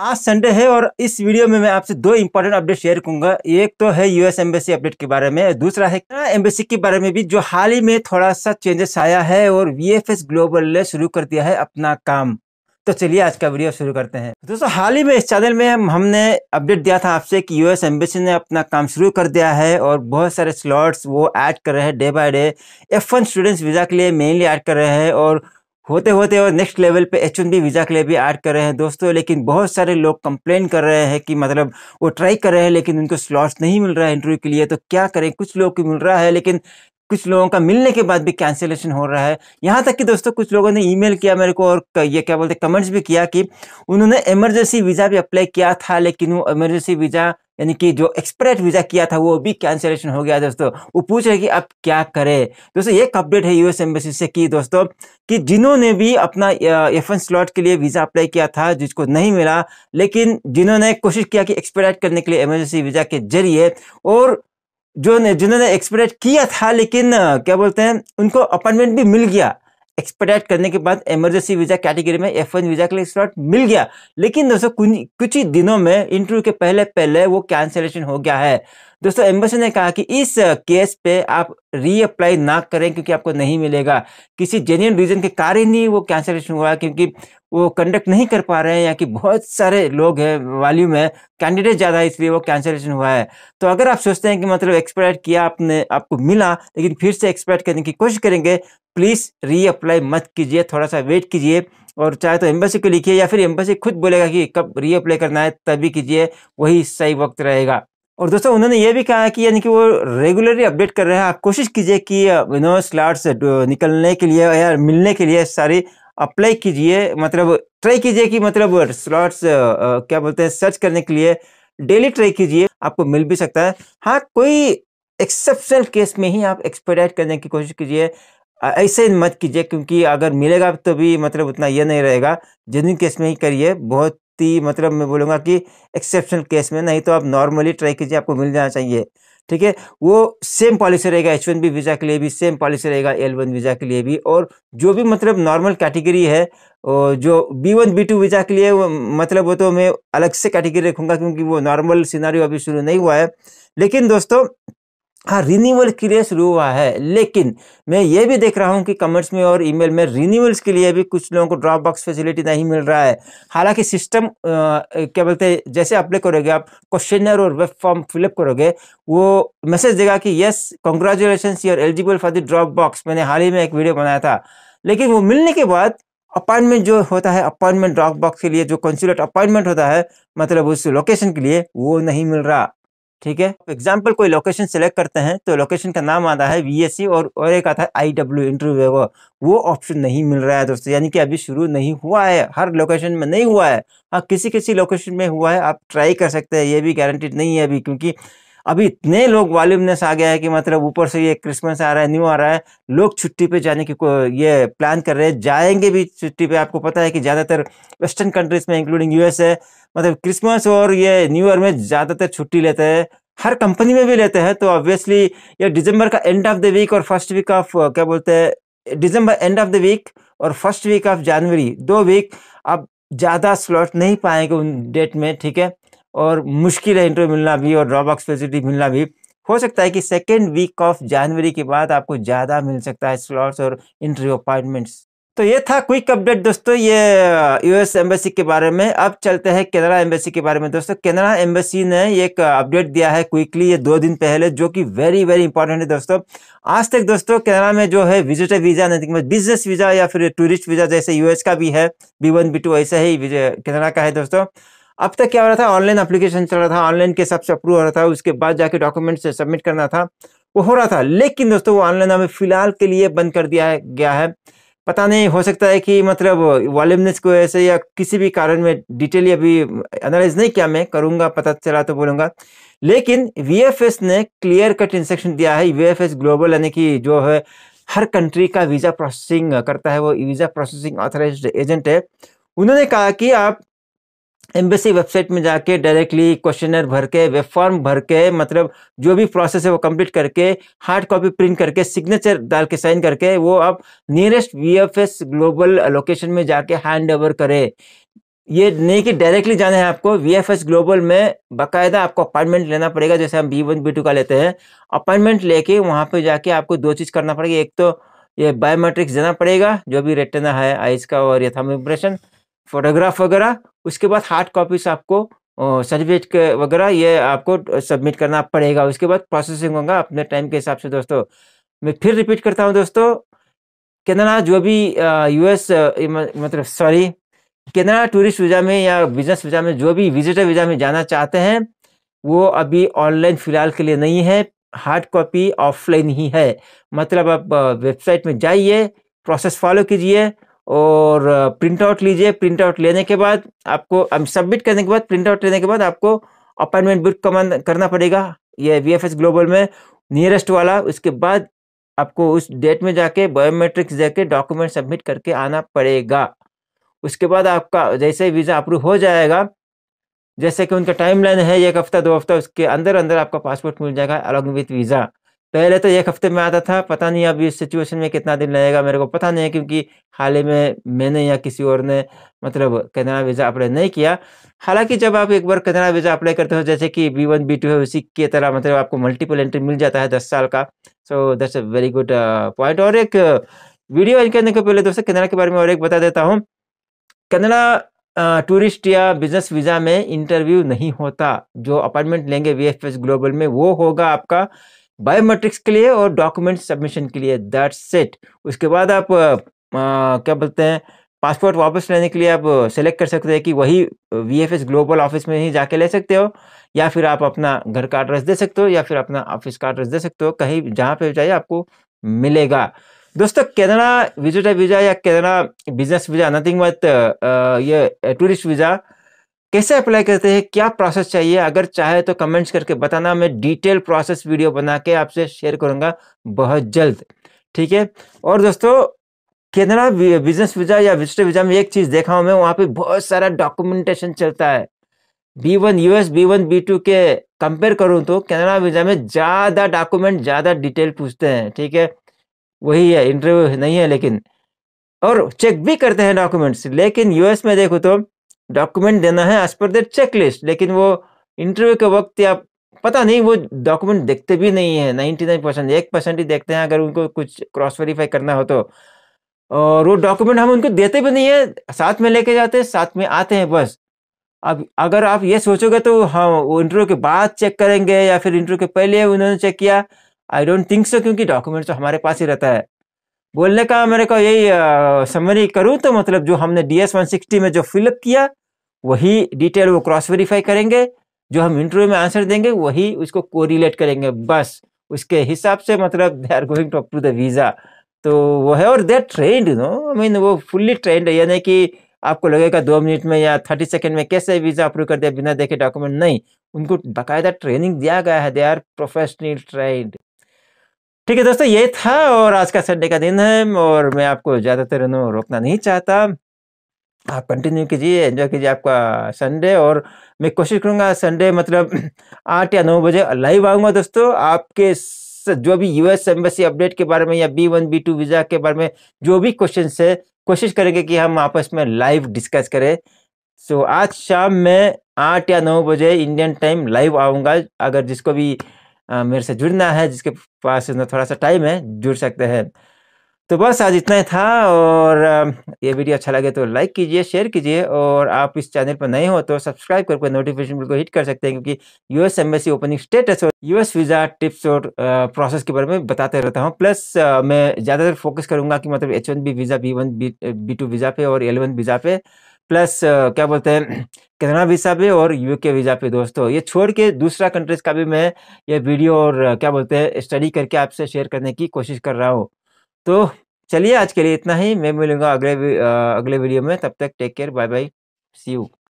आज संडे है और इस वीडियो में मैं आपसे दो इंपॉर्टेंट अपडेट शेयर करूंगा एक तो है यूएस एम्बेसी अपडेट के बारे में दूसरा है एम्बेसी के बारे में भी जो हाल ही में थोड़ा सा चेंजेस आया है और वीएफएस ग्लोबल ने शुरू कर दिया है अपना काम तो चलिए आज का वीडियो शुरू करते हैं दोस्तों हाल ही में इस चैनल में हमने अपडेट दिया था आपसे कि यूएस एम्बेसी ने अपना काम शुरू कर दिया है और बहुत सारे स्लॉट्स वो ऐड कर रहे हैं day by day F students visa के लिए मेनली ऐड कर रहे हैं और होते होते और नेक्स्ट लेवल पे एच वीज़ा के लिए भी ऐड कर रहे हैं दोस्तों लेकिन बहुत सारे लोग कंप्लेन कर रहे हैं कि मतलब वो ट्राई कर रहे हैं लेकिन उनको स्लॉट्स नहीं मिल रहा है इंटरव्यू के लिए तो क्या करें कुछ लोग को मिल रहा है लेकिन कुछ लोगों का मिलने के बाद भी कैंसिलेशन हो रहा है यहाँ तक कि दोस्तों कुछ लोगों ने ईमेल किया मेरे को और ये क्या बोलते कमेंट्स भी किया कि उन्होंने इमरजेंसी वीज़ा भी अप्लाई किया था लेकिन वो इमरजेंसी वीज़ा यानी कि जो एक्सपायर्ड वीज़ा किया था वो भी कैंसिलेशन हो गया दोस्तों वो पूछ रहे कि अब क्या करें दोस्तों एक अपडेट है यूएस एम्बेसी से कि दोस्तों कि जिन्होंने भी अपना एफ एन स्लॉट के लिए वीज़ा अप्लाई किया था जिसको नहीं मिला लेकिन जिन्होंने कोशिश किया कि एक्सपायर्ड करने के लिए इमरजेंसी वीज़ा के जरिए और जो ने जिन्होंने एक्सपेडेट किया था लेकिन क्या बोलते हैं उनको अपॉइंटमेंट भी मिल गया एक्सपेडेट करने के बाद इमरजेंसी वीजा कैटेगरी में एफ वन वीजा के लिए स्लॉट मिल गया लेकिन दोस्तों कुछ ही दिनों में इंटरव्यू के पहले पहले वो कैंसिलेशन हो गया है दोस्तों एम्बेसी ने कहा कि इस केस पे आप रीअप्लाई ना करें क्योंकि आपको नहीं मिलेगा किसी जेन्यून रीजन के कारण ही वो कैंसलेशन हुआ क्योंकि वो कंडक्ट नहीं कर पा रहे हैं या कि बहुत सारे लोग हैं वॉल्यूम है कैंडिडेट ज़्यादा है इसलिए वो कैंसिलेशन हुआ है तो अगर आप सोचते हैं कि मतलब एक्सपायर किया आपने आपको मिला लेकिन फिर से एक्सपायर करने की कोशिश करेंगे प्लीज़ रीअप्लाई मत कीजिए थोड़ा सा वेट कीजिए और चाहे तो एम्बेसी को लिखिए या फिर एम्बेसी खुद बोलेगा कि कब रीअप्लाई करना है तभी कीजिए वही सही वक्त रहेगा और दोस्तों उन्होंने ये भी कहा है कि यानी कि वो रेगुलरली अपडेट कर रहे हैं आप कोशिश कीजिए कि यू नो स्लॉट्स निकलने के लिए या मिलने के लिए सारी अप्लाई कीजिए मतलब ट्राई कीजिए कि मतलब स्लॉट्स क्या बोलते हैं सर्च करने के लिए डेली ट्राई कीजिए आपको मिल भी सकता है हाँ कोई एक्सेप्शनल केस में ही आप एक्सपेडाइट करने की कोशिश कीजिए ऐसे मत कीजिए क्योंकि अगर मिलेगा तो भी मतलब उतना ये नहीं रहेगा जिन केस में ही करिए बहुत ती मतलब मैं बोलूँगा कि एक्सेप्शन केस में नहीं तो आप नॉर्मली ट्राई कीजिए आपको मिल जाना चाहिए ठीक है वो सेम पॉलिसी रहेगा एच वन बी वीज़ा के लिए भी सेम पॉलिसी रहेगा एल वन वीज़ा के लिए भी और जो भी मतलब नॉर्मल कैटेगरी है जो B one B two visa के लिए मतलब वो तो मैं अलग से कैटेगरी रखूँगा क्योंकि वो नॉर्मल सिनारी अभी शुरू नहीं हुआ है लेकिन दोस्तों हाँ रिन्यूअल के लिए शुरू हुआ है लेकिन मैं ये भी देख रहा हूँ कि कमेंट्स में और ईमेल में रिन्यूअल्स के लिए भी कुछ लोगों को ड्रॉप बॉक्स फैसिलिटी नहीं मिल रहा है हालांकि सिस्टम क्या बोलते हैं जैसे अप्लाई करोगे आप क्वेश्चनर और वेब फॉर्म फिलअप करोगे वो मैसेज देगा कि yes congratulation you are eligible for the drop box मैंने हाल ही में एक वीडियो बनाया था लेकिन वो मिलने के बाद अपॉइंटमेंट जो होता है अपॉइंटमेंट ड्रॉप बॉक्स के लिए जो कंसुलेट अपॉइंटमेंट होता है मतलब उस लोकेशन के लिए वो नहीं मिल रहा ठीक है एग्जाम्पल कोई लोकेशन सेलेक्ट करते हैं तो लोकेशन का नाम आता है वी और और एक आता है आई डब्ल्यू इंटरव्यू वो ऑप्शन नहीं मिल रहा है दोस्तों यानी कि अभी शुरू नहीं हुआ है हर लोकेशन में नहीं हुआ है हाँ किसी किसी लोकेशन में हुआ है आप ट्राई कर सकते हैं ये भी गारंटीड नहीं है अभी क्योंकि अभी इतने लोग वॉल्यूमनेस आ गया है कि मतलब ऊपर से ये क्रिसमस आ रहा है न्यू आ रहा है लोग छुट्टी पे जाने की ये प्लान कर रहे हैं जाएंगे भी छुट्टी पे आपको पता है कि ज़्यादातर वेस्टर्न कंट्रीज में इंक्लूडिंग यूएस है मतलब क्रिसमस और ये न्यू ईयर में ज़्यादातर छुट्टी लेते हैं हर कंपनी में भी लेते हैं तो ऑब्वियसली ये डिसम्बर का एंड ऑफ द वीक और फर्स्ट वीक ऑफ क्या बोलते हैं December end of the week और फर्स्ट वीक ऑफ जनवरी दो वीक आप ज़्यादा स्लॉट नहीं पाएंगे उन डेट में ठीक है और मुश्किल है इंटरव्यू मिलना भी और ड्रॉबॉक्स फैसिलिटी मिलना भी हो सकता है कि सेकेंड वीक ऑफ जनवरी के बाद आपको ज़्यादा मिल सकता है स्लॉट्स और इंटरव्यू अपॉइंटमेंट्स तो ये था क्विक अपडेट दोस्तों ये यूएस uh, एम्बेसी के बारे में अब चलते हैं केनरा एम्बेसी के बारे में दोस्तों केनरा एम्बेसी ने एक अपडेट uh, दिया है क्विकली ये दो दिन पहले जो कि वेरी वेरी इंपॉर्टेंट है दोस्तों आज तक दोस्तों केनरा में जो है विजिटर वीजा नहीं बिजनेस वीजा या फिर टूरिस्ट वीजा जैसे यूएस का भी है बी वन बी टू ऐसा ही कनाडा का है दोस्तों अब तक क्या हो रहा था ऑनलाइन अप्लीकेशन चल रहा था ऑनलाइन के हिसाब से अप्रूव हो रहा था उसके बाद जाके डॉक्यूमेंट से सबमिट करना था वो हो रहा था लेकिन दोस्तों वो ऑनलाइन हमें फिलहाल के लिए बंद कर दिया गया है पता नहीं हो सकता है कि मतलब वॉल्यूमनेस को ऐसे या किसी भी कारण में डिटेल अभी एनालाइज नहीं किया मैं करूँगा पता चला तो बोलूँगा लेकिन वी ने क्लियर कट इंस्ट्रक्शन दिया है वी ग्लोबल यानी कि जो है हर कंट्री का वीज़ा प्रोसेसिंग करता है वो वीज़ा प्रोसेसिंग ऑथराइज एजेंट है उन्होंने कहा कि आप एम्बेसी वेबसाइट में जाके डायरेक्टली क्वेश्चनर भर के वेब फॉर्म भर के मतलब जो भी प्रोसेस है वो कंप्लीट करके हार्ड कॉपी प्रिंट करके सिग्नेचर डाल के साइन करके वो आप नियरेस्ट वीएफएस ग्लोबल लोकेशन में जाके हैंड ओवर करें ये नहीं कि डायरेक्टली जाना है आपको वी एफ एस ग्लोबल में बाकायदा आपको अपॉइंटमेंट लेना पड़ेगा जैसे हम बी वन बी टू का लेते हैं अपॉइंटमेंट लेके वहाँ पे जाके आपको दो चीज़ करना पड़ेगा एक तो ये बायोमेट्रिक्स देना पड़ेगा जो भी रेटना है आइज का और ये थम इम्प्रेशन फोटोग्राफ वगैरह उसके बाद हार्ड कॉपीज आपको सर्टिफिकेट वगैरह ये आपको सबमिट करना पड़ेगा उसके बाद प्रोसेसिंग होगा अपने टाइम के हिसाब से दोस्तों मैं फिर रिपीट करता हूँ दोस्तों कैनडा जो भी यूएस मतलब सॉरी कैनडा टूरिस्ट वीज़ा में या बिजनेस वीज़ा में जो भी विजिटर वीज़ा में जाना चाहते हैं वो अभी ऑनलाइन फ़िलहाल के लिए नहीं है हार्ड कॉपी ऑफलाइन ही है मतलब आप वेबसाइट में जाइए प्रोसेस फॉलो कीजिए और प्रिंट आउट लीजिए प्रिंट आउट लेने के बाद आपको सबमिट करने के बाद प्रिंट आउट लेने के बाद आपको अपॉइंटमेंट बुक करना पड़ेगा ये वी ग्लोबल में नियरेस्ट वाला उसके बाद आपको उस डेट में जाके बायोमेट्रिक्स देके डॉक्यूमेंट सबमिट करके आना पड़ेगा उसके बाद आपका जैसे वीज़ा अप्रूव हो जाएगा जैसे कि उनका टाइमलाइन है एक हफ्ता दो हफ्ता उसके अंदर अंदर आपका पासपोर्ट मिल जाएगा अलॉन्ग विथ वीज़ा पहले तो एक हफ्ते में आता था पता नहीं अब इस सिचुएशन में कितना दिन लगेगा मेरे को पता नहीं है क्योंकि हाल ही में मैंने या किसी और ने मतलब कैनरा वीज़ा अप्लाई नहीं किया हालांकि जब आप एक बार कैनरा वीज़ा अप्लाई करते हो जैसे कि बी वन बी टू है उसी की तरह मतलब आपको मल्टीपल एंट्री मिल जाता है दस साल का so that's a very good point और एक वीडियो uh, करने के पहले दोस्तों कैनरा के बारे में और एक बता देता हूँ कैनरा टूरिस्ट uh, या बिजनेस वीज़ा में इंटरव्यू नहीं होता जो अपॉइंटमेंट लेंगे वी ग्लोबल में वो होगा आपका बायोमेट्रिक्स के लिए और डॉक्यूमेंट सबमिशन के लिए दैट सेट उसके बाद आप आ, क्या बोलते हैं पासपोर्ट वापस लेने के लिए आप सेलेक्ट कर सकते हैं कि वही वी ग्लोबल ऑफिस में ही जाके ले सकते हो या फिर आप अपना घर का एड्रेस दे सकते हो या फिर अपना ऑफिस का एड्रेस दे सकते हो कहीं जहाँ पे जाइए आपको मिलेगा दोस्तों कैनरा विजिटर वीज़ा या कैनरा बिजनेस वीज़ा नथिंग मत ये टूरिस्ट वीज़ा कैसे अप्लाई करते हैं क्या प्रोसेस चाहिए अगर चाहे तो कमेंट्स करके बताना मैं डिटेल प्रोसेस वीडियो बना के आपसे शेयर करूंगा बहुत जल्द ठीक है और दोस्तों केनरा बिजनेस वीज़ा या विजिटर वीज़ा में एक चीज़ देखा हूं मैं वहां पे बहुत सारा डॉक्यूमेंटेशन चलता है B one US B one B two के कंपेयर करूँ तो कैनरा वीज़ा में ज़्यादा डॉक्यूमेंट ज़्यादा डिटेल पूछते हैं ठीक है वही है इंटरव्यू नहीं है लेकिन और चेक भी करते हैं डॉक्यूमेंट्स लेकिन यूएस में देखो तो डॉक्यूमेंट देना है एज पर देर चेकलिस्ट लेकिन वो इंटरव्यू के वक्त या पता नहीं वो डॉक्यूमेंट देखते भी नहीं है नाइन्टी नाइन परसेंट एक परसेंट ही देखते हैं अगर उनको कुछ क्रॉस वेरीफाई करना हो तो और वो डॉक्यूमेंट हम उनको देते भी नहीं है साथ में लेके जाते हैं साथ में आते हैं बस अब अगर आप ये सोचोगे तो हाँ वो इंटरव्यू के बाद चेक करेंगे या फिर इंटरव्यू के पहले उन्होंने चेक किया आई डोंट थिंक सो क्योंकि डॉक्यूमेंट तो हमारे पास ही रहता है बोलने का मेरे को यही समरी करूँ तो मतलब जो हमने डी एस वन सिक्सटी में जो फिलअप किया वही डिटेल वो क्रॉस वेरीफाई करेंगे जो हम इंटरव्यू में आंसर देंगे वही उसको कोरिलेट करेंगे बस उसके हिसाब से मतलब they are going to approve the visa तो वो है और they trained no I mean वो फुल्ली ट्रेंड है यानी कि आपको लगेगा दो मिनट में या थर्टी सेकेंड में कैसे वीज़ा अप्रूव कर दिया बिना देखे डॉक्यूमेंट नहीं उनको बाकायदा ट्रेनिंग दिया गया है दे आर प्रोफेशनल ट्रेंड ठीक है दोस्तों ये था और आज का संडे का दिन है और मैं आपको ज़्यादातर रोकना नहीं चाहता आप कंटिन्यू कीजिए एंजॉय कीजिए आपका संडे और मैं कोशिश करूंगा संडे मतलब आठ या नौ बजे लाइव आऊंगा दोस्तों आपके जो भी यूएस एम्बेसी अपडेट के बारे में या B one B two visa के बारे में जो भी क्वेश्चन है कोशिश करेंगे कि हम आपस में लाइव डिस्कस करें सो आज शाम में आठ या नौ बजे इंडियन टाइम लाइव आऊँगा अगर जिसको भी मेरे से जुड़ना है जिसके पास थोड़ा-सा टाइम है, जुड़ सकते हैं। तो बस आज इतना ही था और ये वीडियो अच्छा लगे तो लाइक कीजिए, शेयर कीजिए और आप इस चैनल पर नए हो तो सब्सक्राइब करके नोटिफिकेशन बिल को हिट कर सकते हैं क्योंकि यूएस एम्बेसी ओपनिंग स्टेटस और यूएस वीज़ा टिप्स और प्रोसेस के बारे में बताते रहता हूँ। प्लस मैं ज़्यादातर फ़ोकस करूँगा कि मतलब H B visa, one B visa पे और एल वीज़ा पे प्लस क्या बोलते हैं कनाडा वीज़ा पे और यूके वीज़ा पे दोस्तों ये छोड़ के दूसरा कंट्रीज का भी मैं ये वीडियो और क्या बोलते हैं स्टडी करके आपसे शेयर करने की कोशिश कर रहा हूँ तो चलिए आज के लिए इतना ही मैं मिलूंगा अगले अगले वीडियो में तब तक take care bye bye see you